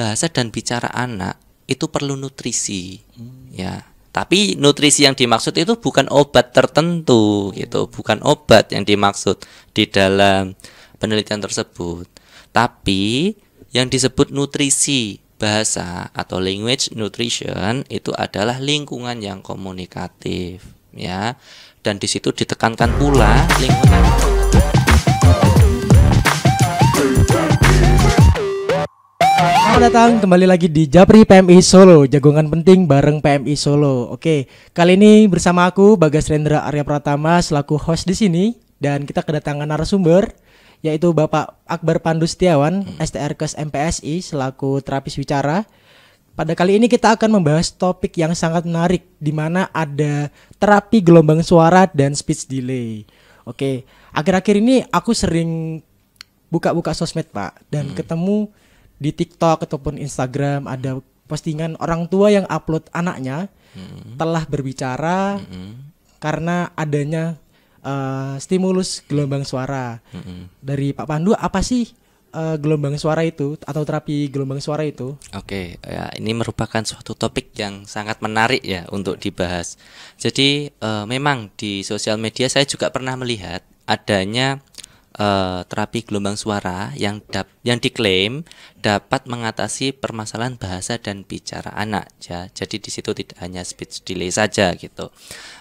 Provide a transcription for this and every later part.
bahasa dan bicara anak itu perlu nutrisi hmm. ya tapi nutrisi yang dimaksud itu bukan obat tertentu gitu bukan obat yang dimaksud di dalam penelitian tersebut tapi yang disebut nutrisi bahasa atau language nutrition itu adalah lingkungan yang komunikatif ya dan di situ ditekankan pula lingkungan Selamat datang kembali lagi di Japri PMI Solo, jagongan penting bareng PMI Solo. Oke, kali ini bersama aku Bagas Rendra Arya Pratama selaku host di sini dan kita kedatangan narasumber yaitu Bapak Akbar Pandu Setiawan, hmm. STRKes MPSI selaku terapis wicara. Pada kali ini kita akan membahas topik yang sangat menarik di mana ada terapi gelombang suara dan speech delay. Oke, akhir-akhir ini aku sering buka-buka sosmed, Pak, dan hmm. ketemu di TikTok ataupun Instagram ada postingan orang tua yang upload anaknya hmm. telah berbicara hmm. karena adanya uh, stimulus gelombang suara. Hmm. Dari Pak Pandu apa sih uh, gelombang suara itu atau terapi gelombang suara itu? Oke, okay, ya, ini merupakan suatu topik yang sangat menarik ya untuk dibahas. Jadi uh, memang di sosial media saya juga pernah melihat adanya Eh, terapi gelombang suara yang dap yang diklaim dapat mengatasi permasalahan bahasa dan bicara anak ya. Jadi di situ tidak hanya speech delay saja gitu.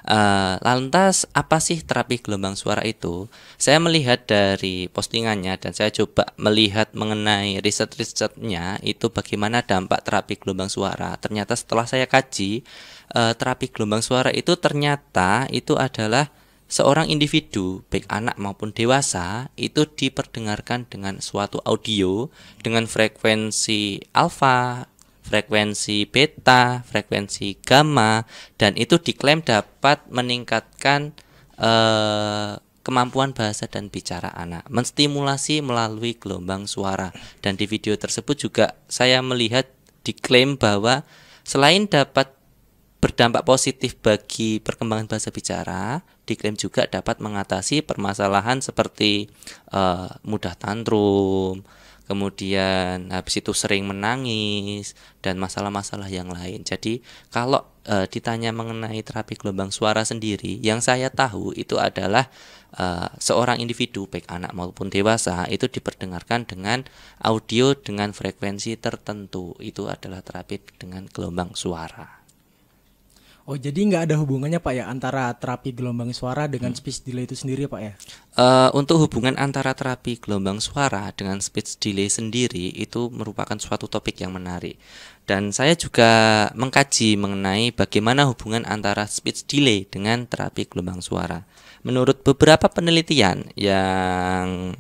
Uh, lantas apa sih terapi gelombang suara itu? Saya melihat dari postingannya dan saya coba melihat mengenai riset-risetnya itu bagaimana dampak terapi gelombang suara. Ternyata setelah saya kaji uh, terapi gelombang suara itu ternyata itu adalah Seorang individu, baik anak maupun dewasa, itu diperdengarkan dengan suatu audio dengan frekuensi alfa, frekuensi beta, frekuensi gamma, dan itu diklaim dapat meningkatkan eh, kemampuan bahasa dan bicara anak, menstimulasi melalui gelombang suara. Dan di video tersebut juga saya melihat diklaim bahwa selain dapat berdampak positif bagi perkembangan bahasa bicara, diklaim juga dapat mengatasi permasalahan seperti uh, mudah tantrum, kemudian habis itu sering menangis dan masalah-masalah yang lain. Jadi kalau uh, ditanya mengenai terapi gelombang suara sendiri, yang saya tahu itu adalah Uh, seorang individu baik anak maupun dewasa itu diperdengarkan dengan audio dengan frekuensi tertentu. Itu adalah terapi dengan gelombang suara. Oh jadi nggak ada hubungannya pak ya antara terapi gelombang suara dengan hmm. speech delay itu sendiri pak ya? Uh, untuk hubungan antara terapi gelombang suara dengan speech delay sendiri itu merupakan suatu topik yang menarik dan saya juga mengkaji mengenai bagaimana hubungan antara speech delay dengan terapi gelombang suara. Menurut beberapa penelitian yang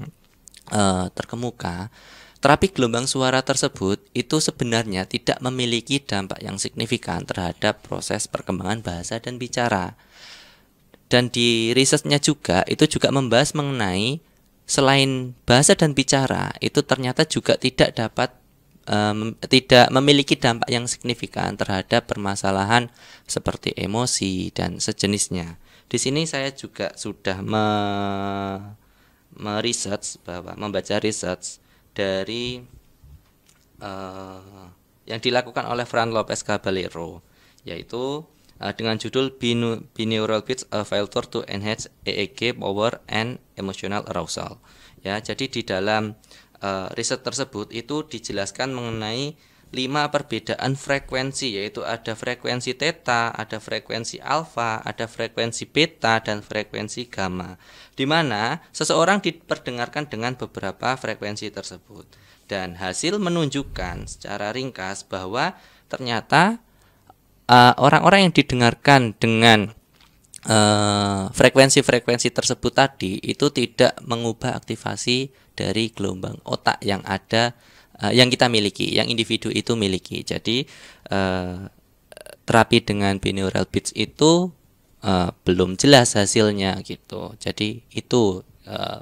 uh, terkemuka Terapi gelombang suara tersebut itu sebenarnya tidak memiliki dampak yang signifikan terhadap proses perkembangan bahasa dan bicara. Dan di risetnya juga itu juga membahas mengenai selain bahasa dan bicara itu ternyata juga tidak dapat um, tidak memiliki dampak yang signifikan terhadap permasalahan seperti emosi dan sejenisnya. Di sini saya juga sudah me meresearch bahwa membaca research dari uh, yang dilakukan oleh Fran Lopez Caballero yaitu uh, dengan judul Binaural Beats a Filter to Enhance EEG Power and Emotional Arousal. Ya, jadi di dalam uh, riset tersebut itu dijelaskan mengenai lima perbedaan frekuensi yaitu ada frekuensi theta, ada frekuensi alfa, ada frekuensi beta dan frekuensi gamma. Di mana seseorang diperdengarkan dengan beberapa frekuensi tersebut. Dan hasil menunjukkan secara ringkas bahwa ternyata eh, orang-orang uh, yang didengarkan dengan eh, frekuensi-frekuensi uh, frekuensi -frekuensi tersebut tadi itu tidak mengubah aktivasi dari gelombang otak yang ada Eh, yang kita miliki, yang individu itu miliki. Jadi uh, terapi dengan binaural beats itu uh, belum jelas hasilnya gitu. Jadi itu uh,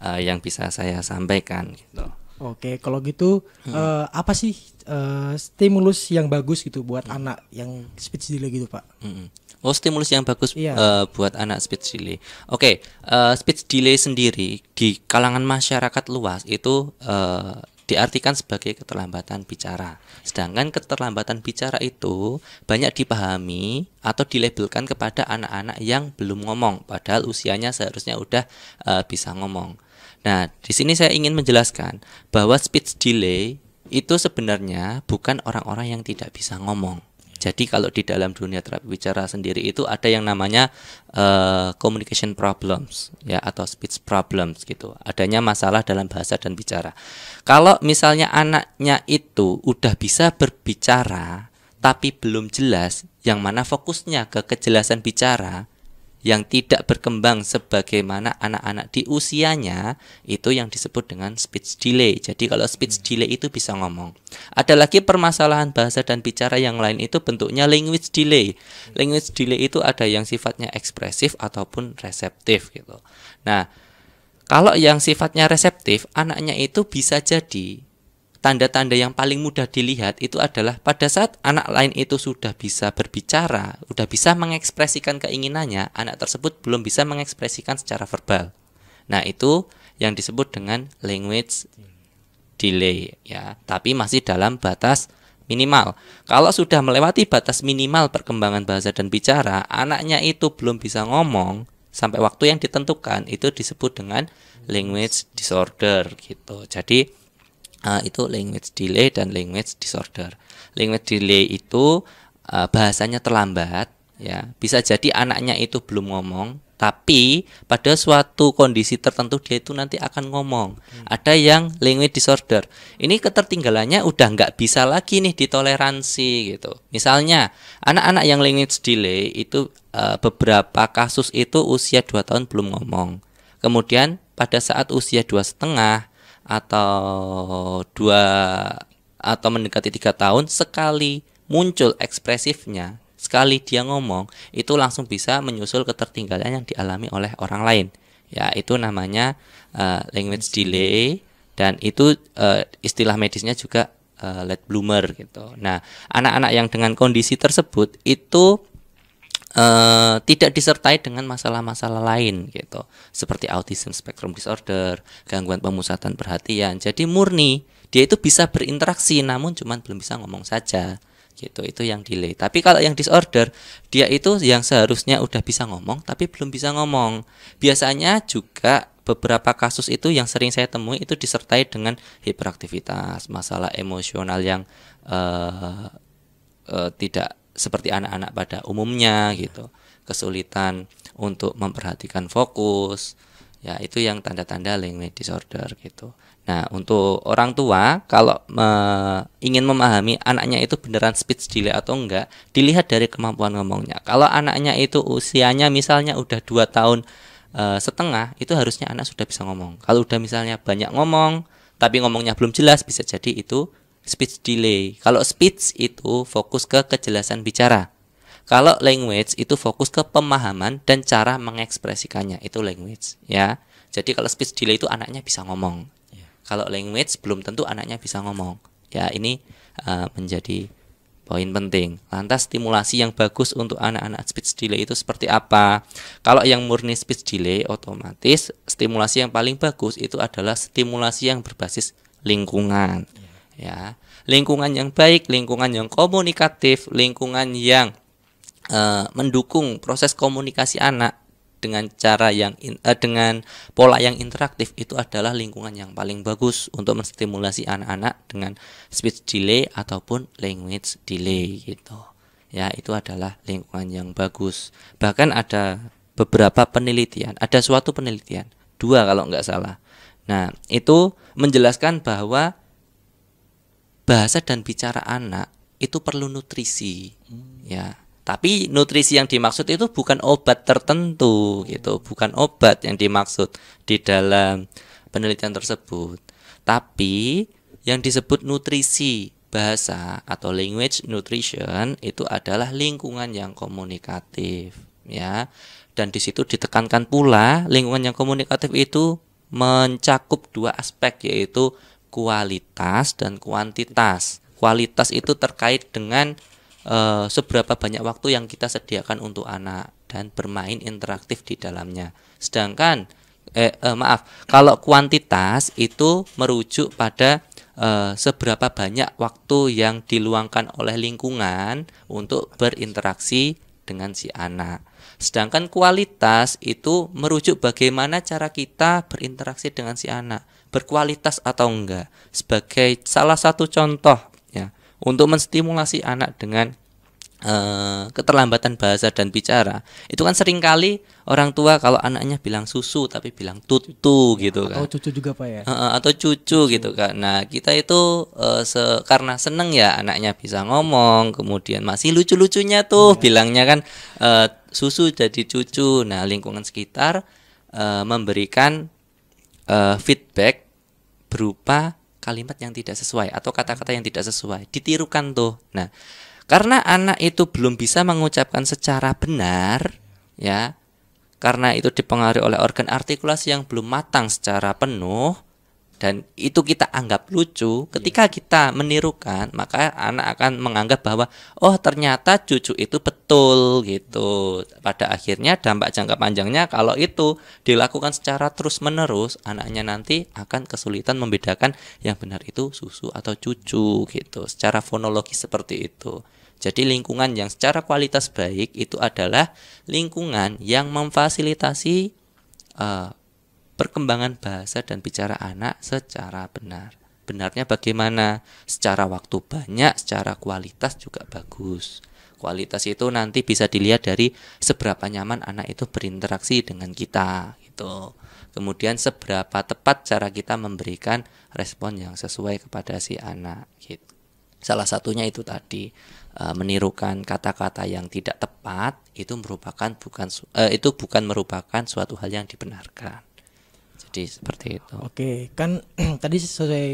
uh, yang bisa saya sampaikan gitu. Oke, kalau gitu hmm. uh, apa sih uh, stimulus yang bagus gitu buat hmm. anak yang speech delay gitu, Pak? Hmm. Oh, stimulus yang bagus iya. uh, buat anak speech delay. Oke, okay, uh, speech delay sendiri di kalangan masyarakat luas itu uh, diartikan sebagai keterlambatan bicara. Sedangkan keterlambatan bicara itu banyak dipahami atau dilabelkan kepada anak-anak yang belum ngomong, padahal usianya seharusnya udah uh, bisa ngomong. Nah, di sini saya ingin menjelaskan bahwa speech delay itu sebenarnya bukan orang-orang yang tidak bisa ngomong. Jadi kalau di dalam dunia terapi bicara sendiri itu ada yang namanya uh, communication problems ya atau speech problems gitu. Adanya masalah dalam bahasa dan bicara. Kalau misalnya anaknya itu udah bisa berbicara tapi belum jelas yang mana fokusnya ke kejelasan bicara, yang tidak berkembang sebagaimana anak-anak di usianya itu yang disebut dengan speech delay. Jadi kalau speech hmm. delay itu bisa ngomong. Ada lagi permasalahan bahasa dan bicara yang lain itu bentuknya language delay. Language delay itu ada yang sifatnya ekspresif ataupun reseptif gitu. Nah, kalau yang sifatnya reseptif, anaknya itu bisa jadi tanda-tanda yang paling mudah dilihat itu adalah pada saat anak lain itu sudah bisa berbicara, sudah bisa mengekspresikan keinginannya, anak tersebut belum bisa mengekspresikan secara verbal. Nah, itu yang disebut dengan language delay ya, tapi masih dalam batas minimal. Kalau sudah melewati batas minimal perkembangan bahasa dan bicara, anaknya itu belum bisa ngomong sampai waktu yang ditentukan, itu disebut dengan language disorder gitu. Jadi, uh, itu language delay dan language disorder. Language delay itu uh, bahasanya terlambat, ya. Bisa jadi anaknya itu belum ngomong, tapi pada suatu kondisi tertentu dia itu nanti akan ngomong. Hmm. Ada yang language disorder. Ini ketertinggalannya udah nggak bisa lagi nih ditoleransi gitu. Misalnya anak-anak yang language delay itu uh, beberapa kasus itu usia 2 tahun belum ngomong. Kemudian pada saat usia dua setengah atau dua atau mendekati tiga tahun sekali muncul ekspresifnya sekali dia ngomong itu langsung bisa menyusul ketertinggalan yang dialami oleh orang lain ya itu namanya uh, language delay dan itu uh, istilah medisnya juga uh, late bloomer gitu nah anak-anak yang dengan kondisi tersebut itu uh, tidak disertai dengan masalah-masalah lain gitu seperti autism spectrum disorder gangguan pemusatan perhatian jadi murni dia itu bisa berinteraksi namun cuman belum bisa ngomong saja gitu itu yang delay tapi kalau yang disorder dia itu yang seharusnya udah bisa ngomong tapi belum bisa ngomong biasanya juga beberapa kasus itu yang sering saya temui itu disertai dengan hiperaktivitas masalah emosional yang uh, tidak seperti anak-anak pada umumnya gitu kesulitan untuk memperhatikan fokus ya itu yang tanda-tanda language disorder gitu nah untuk orang tua kalau me ingin memahami anaknya itu beneran speech delay atau enggak dilihat dari kemampuan ngomongnya kalau anaknya itu usianya misalnya udah dua tahun e, setengah itu harusnya anak sudah bisa ngomong kalau udah misalnya banyak ngomong tapi ngomongnya belum jelas bisa jadi itu speech delay. Kalau speech itu fokus ke kejelasan bicara. Kalau language itu fokus ke pemahaman dan cara mengekspresikannya itu language ya. Jadi kalau speech delay itu anaknya bisa ngomong. Ya. Kalau language belum tentu anaknya bisa ngomong. Ya ini uh, menjadi poin penting. Lantas stimulasi yang bagus untuk anak-anak speech delay itu seperti apa? Kalau yang murni speech delay otomatis stimulasi yang paling bagus itu adalah stimulasi yang berbasis lingkungan. Yeah ya lingkungan yang baik lingkungan yang komunikatif lingkungan yang uh, mendukung proses komunikasi anak dengan cara yang in, uh, dengan pola yang interaktif itu adalah lingkungan yang paling bagus untuk menstimulasi anak-anak dengan speech delay ataupun language delay gitu ya itu adalah lingkungan yang bagus bahkan ada beberapa penelitian ada suatu penelitian dua kalau nggak salah nah itu menjelaskan bahwa bahasa dan bicara anak itu perlu nutrisi hmm. ya tapi nutrisi yang dimaksud itu bukan obat tertentu gitu bukan obat yang dimaksud di dalam penelitian tersebut tapi yang disebut nutrisi bahasa atau language nutrition itu adalah lingkungan yang komunikatif ya dan di situ ditekankan pula lingkungan yang komunikatif itu mencakup dua aspek yaitu kualitas dan kuantitas. Kualitas itu terkait dengan e, seberapa banyak waktu yang kita sediakan untuk anak dan bermain interaktif di dalamnya. Sedangkan eh, eh maaf, kalau kuantitas itu merujuk pada e, seberapa banyak waktu yang diluangkan oleh lingkungan untuk berinteraksi dengan si anak. Sedangkan kualitas itu merujuk bagaimana cara kita berinteraksi dengan si anak berkualitas atau enggak sebagai salah satu contoh ya untuk menstimulasi anak dengan eh, keterlambatan bahasa dan bicara itu kan seringkali orang tua kalau anaknya bilang susu tapi bilang tutu ya, gitu atau kan atau cucu juga pak ya e atau cucu, cucu gitu kan nah kita itu e, se karena seneng ya anaknya bisa ngomong kemudian masih lucu lucunya tuh ya. bilangnya kan e, susu jadi cucu nah lingkungan sekitar e, memberikan Uh, feedback berupa kalimat yang tidak sesuai atau kata-kata yang tidak sesuai ditirukan tuh nah karena anak itu belum bisa mengucapkan secara benar ya karena itu dipengaruhi oleh organ artikulasi yang belum matang secara penuh dan itu kita anggap lucu, ketika yeah. kita menirukan, maka anak akan menganggap bahwa oh ternyata cucu itu betul gitu. Pada akhirnya dampak jangka panjangnya kalau itu dilakukan secara terus-menerus, anaknya nanti akan kesulitan membedakan yang benar itu susu atau cucu gitu. Secara fonologi seperti itu. Jadi lingkungan yang secara kualitas baik itu adalah lingkungan yang memfasilitasi uh, perkembangan bahasa dan bicara anak secara benar. Benarnya bagaimana? Secara waktu banyak, secara kualitas juga bagus. Kualitas itu nanti bisa dilihat dari seberapa nyaman anak itu berinteraksi dengan kita gitu. Kemudian seberapa tepat cara kita memberikan respon yang sesuai kepada si anak gitu. Salah satunya itu tadi e, menirukan kata-kata yang tidak tepat itu merupakan bukan e, itu bukan merupakan suatu hal yang dibenarkan seperti itu. Oke, kan tadi sesuai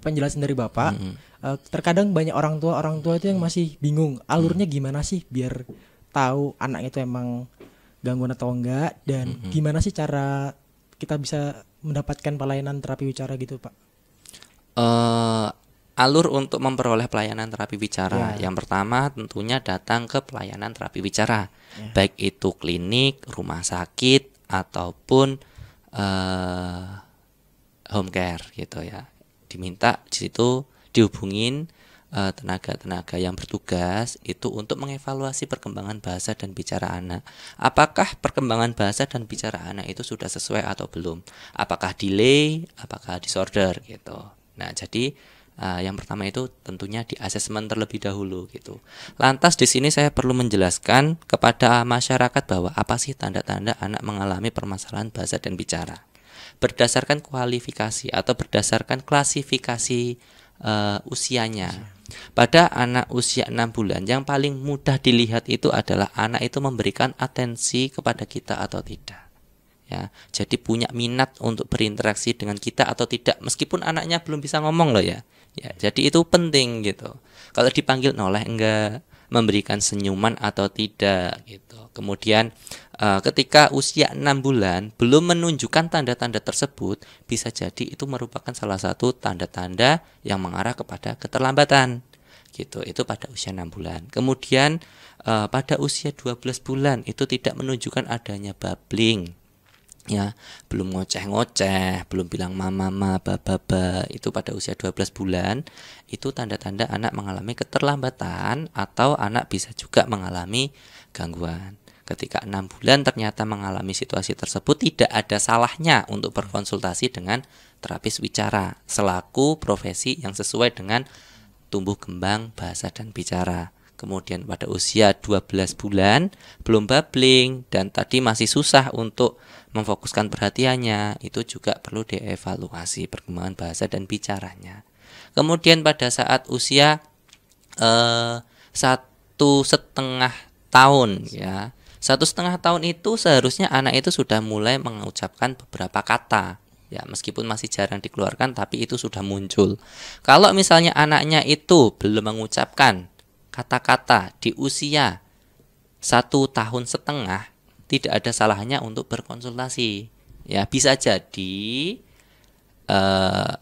penjelasan dari Bapak, mm -hmm. uh, terkadang banyak orang tua orang tua itu yang masih bingung alurnya mm -hmm. gimana sih biar tahu anak itu emang gangguan atau enggak dan mm -hmm. gimana sih cara kita bisa mendapatkan pelayanan terapi bicara gitu, Pak? Uh, alur untuk memperoleh pelayanan terapi bicara. Yeah. Yang pertama tentunya datang ke pelayanan terapi bicara, yeah. baik itu klinik, rumah sakit ataupun uh, home care gitu ya. Diminta di situ dihubungin eh, tenaga-tenaga uh, yang bertugas itu untuk mengevaluasi perkembangan bahasa dan bicara anak. Apakah perkembangan bahasa dan bicara anak itu sudah sesuai atau belum? Apakah delay, apakah disorder gitu. Nah, jadi Uh, yang pertama itu tentunya di asesmen terlebih dahulu gitu. Lantas di sini saya perlu menjelaskan kepada masyarakat bahwa apa sih tanda-tanda anak mengalami permasalahan bahasa dan bicara. Berdasarkan kualifikasi atau berdasarkan klasifikasi uh, usianya. Pada anak usia 6 bulan yang paling mudah dilihat itu adalah anak itu memberikan atensi kepada kita atau tidak ya jadi punya minat untuk berinteraksi dengan kita atau tidak meskipun anaknya belum bisa ngomong loh ya Ya, jadi itu penting gitu. Kalau dipanggil noleh enggak, memberikan senyuman atau tidak gitu. Kemudian uh, ketika usia enam bulan belum menunjukkan tanda-tanda tersebut, bisa jadi itu merupakan salah satu tanda-tanda yang mengarah kepada keterlambatan gitu. Itu pada usia enam bulan. Kemudian uh, pada usia 12 bulan itu tidak menunjukkan adanya babbling ya belum ngoceh-ngoceh belum bilang mama mama baba baba itu pada usia 12 bulan itu tanda-tanda anak mengalami keterlambatan atau anak bisa juga mengalami gangguan ketika enam bulan ternyata mengalami situasi tersebut tidak ada salahnya untuk berkonsultasi dengan terapis bicara selaku profesi yang sesuai dengan tumbuh kembang bahasa dan bicara kemudian pada usia 12 bulan belum babbling dan tadi masih susah untuk memfokuskan perhatiannya, itu juga perlu dievaluasi perkembangan bahasa dan bicaranya. Kemudian pada saat usia eh, satu setengah tahun ya, satu setengah tahun itu seharusnya anak itu sudah mulai mengucapkan beberapa kata ya meskipun masih jarang dikeluarkan tapi itu sudah muncul kalau misalnya anaknya itu belum mengucapkan kata-kata di usia satu tahun setengah tidak ada salahnya untuk berkonsultasi ya bisa jadi uh,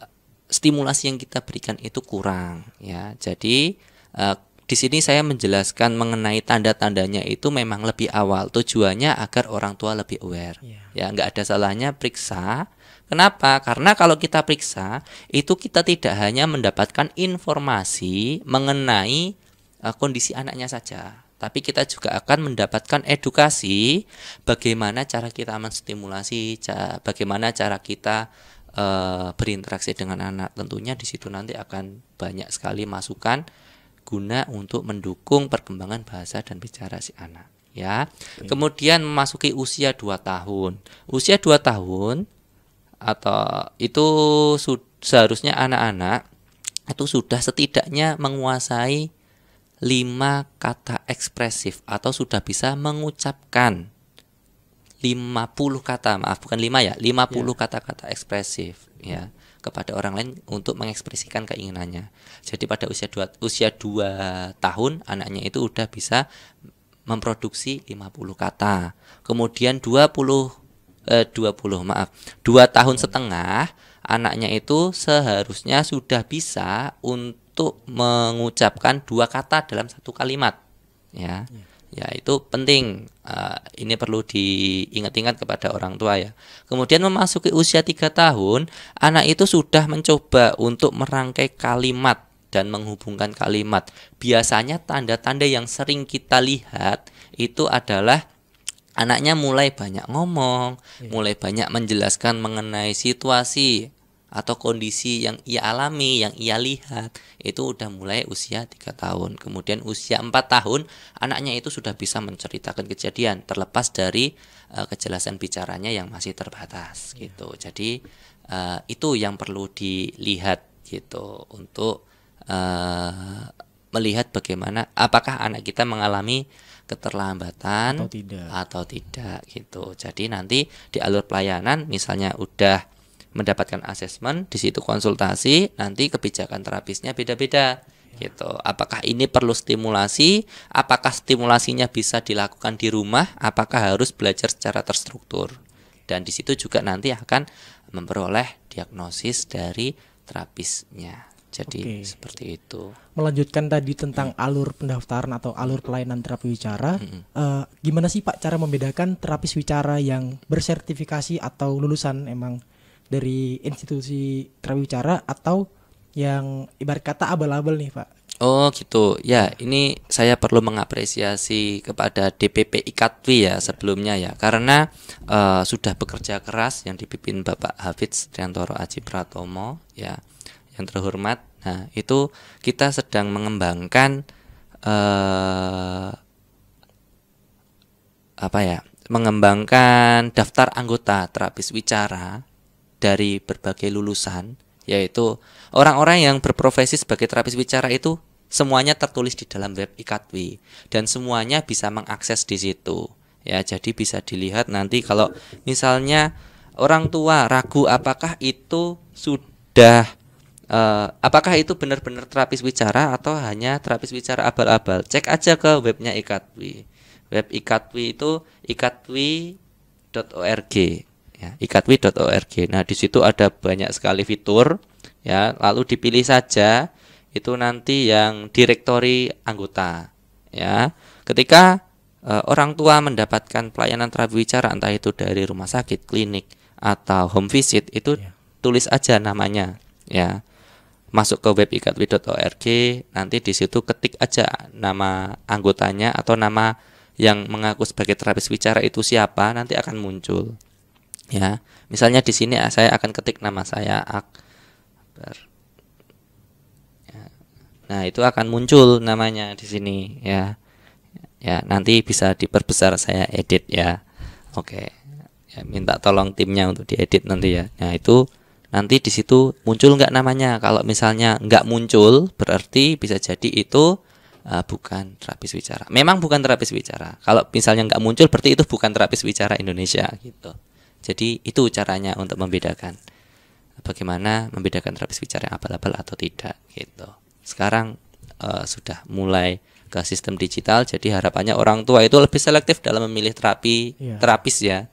stimulasi yang kita berikan itu kurang ya jadi uh, di sini saya menjelaskan mengenai tanda-tandanya itu memang lebih awal tujuannya agar orang tua lebih aware ya, ya nggak ada salahnya periksa Kenapa? Karena kalau kita periksa, itu kita tidak hanya mendapatkan informasi mengenai Eh, kondisi anaknya saja tapi kita juga akan mendapatkan edukasi bagaimana cara kita menstimulasi, bagaimana cara kita e, berinteraksi dengan anak. Tentunya di situ nanti akan banyak sekali masukan guna untuk mendukung perkembangan bahasa dan bicara si anak. Ya, kemudian memasuki usia 2 tahun. Usia 2 tahun atau itu seharusnya anak-anak itu sudah setidaknya menguasai 5 kata ekspresif atau sudah bisa mengucapkan 50 kata, maaf bukan 5 ya, 50 kata kata yeah. ekspresif ya kepada orang lain untuk mengekspresikan keinginannya. Jadi pada usia 2 usia 2 tahun anaknya itu udah bisa memproduksi 50 kata. Kemudian 20 eh, 20 maaf, 2 tahun setengah hmm anaknya itu seharusnya sudah bisa untuk mengucapkan dua kata dalam satu kalimat ya hmm. ya itu penting uh, ini perlu diingat-ingat kepada orang tua ya kemudian memasuki usia tiga tahun anak itu sudah mencoba untuk merangkai kalimat dan menghubungkan kalimat biasanya tanda-tanda yang sering kita lihat itu adalah anaknya mulai banyak ngomong, iya. mulai banyak menjelaskan mengenai situasi, atau kondisi yang ia alami, yang ia lihat itu udah mulai usia tiga tahun. Kemudian usia empat tahun anaknya itu sudah bisa menceritakan kejadian terlepas dari uh, kejelasan bicaranya yang masih terbatas yeah. gitu. Jadi uh, itu yang perlu dilihat gitu untuk uh, melihat bagaimana apakah anak kita mengalami keterlambatan atau tidak atau tidak gitu. Jadi nanti di alur pelayanan misalnya udah mendapatkan asesmen, di situ konsultasi, nanti kebijakan terapisnya beda-beda gitu. Apakah ini perlu stimulasi? Apakah stimulasinya bisa dilakukan di rumah? Apakah harus belajar secara terstruktur? Dan di situ juga nanti akan memperoleh diagnosis dari terapisnya. Jadi Oke. seperti itu. Melanjutkan tadi tentang hmm. alur pendaftaran atau alur pelayanan terapi wicara, hmm. uh, gimana sih Pak cara membedakan terapis wicara yang bersertifikasi atau lulusan emang dari institusi terbicara atau yang ibarat kata abal-abal nih pak Oh gitu ya ini saya perlu mengapresiasi kepada DPP Ikatwi ya sebelumnya ya karena uh, sudah bekerja keras yang dipimpin Bapak Hafiz Triantoro Aji Pratomo ya yang terhormat nah itu kita sedang mengembangkan uh, apa ya mengembangkan daftar anggota terapis wicara dari berbagai lulusan yaitu orang-orang yang berprofesi sebagai terapis bicara itu semuanya tertulis di dalam web ikatwi dan semuanya bisa mengakses di situ ya jadi bisa dilihat nanti kalau misalnya orang tua ragu apakah itu sudah uh, apakah itu benar-benar terapis bicara atau hanya terapis bicara abal-abal cek aja ke webnya ikatwi web ikatwi itu ikatwi.org ya, ikatwi.org. Nah, di situ ada banyak sekali fitur ya, lalu dipilih saja itu nanti yang direktori anggota ya. Ketika e, orang tua mendapatkan pelayanan terapi bicara entah itu dari rumah sakit, klinik atau home visit itu ya. tulis aja namanya ya. Masuk ke web ikatwi.org, nanti di situ ketik aja nama anggotanya atau nama yang mengaku sebagai terapis bicara itu siapa nanti akan muncul ya misalnya di sini ah, saya akan ketik nama saya Akbar ya. nah itu akan muncul namanya di sini ya ya nanti bisa diperbesar saya edit ya oke ya, minta tolong timnya untuk diedit nanti ya nah itu nanti di situ muncul nggak namanya kalau misalnya nggak muncul berarti bisa jadi itu uh, bukan terapis bicara. memang bukan terapis bicara. kalau misalnya nggak muncul berarti itu bukan terapis bicara Indonesia gitu jadi itu caranya untuk membedakan bagaimana membedakan terapis bicara yang abal-abal atau tidak gitu. Sekarang uh, sudah mulai ke sistem digital, jadi harapannya orang tua itu lebih selektif dalam memilih terapi yeah. terapis ya.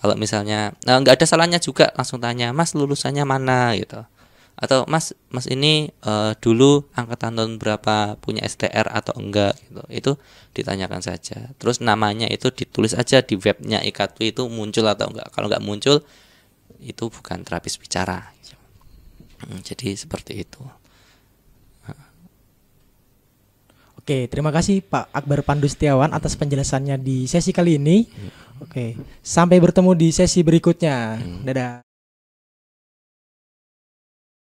Kalau misalnya nah, nggak nah, ada salahnya juga langsung tanya, Mas lulusannya mana gitu atau mas mas ini uh, dulu angkatan tahun berapa punya STR atau enggak gitu itu ditanyakan saja terus namanya itu ditulis aja di webnya ikatu itu muncul atau enggak kalau enggak muncul itu bukan terapis bicara hmm, jadi seperti itu Oke, terima kasih Pak Akbar Pandu Setiawan atas penjelasannya di sesi kali ini. Hmm. Oke, sampai bertemu di sesi berikutnya. Hmm. Dadah.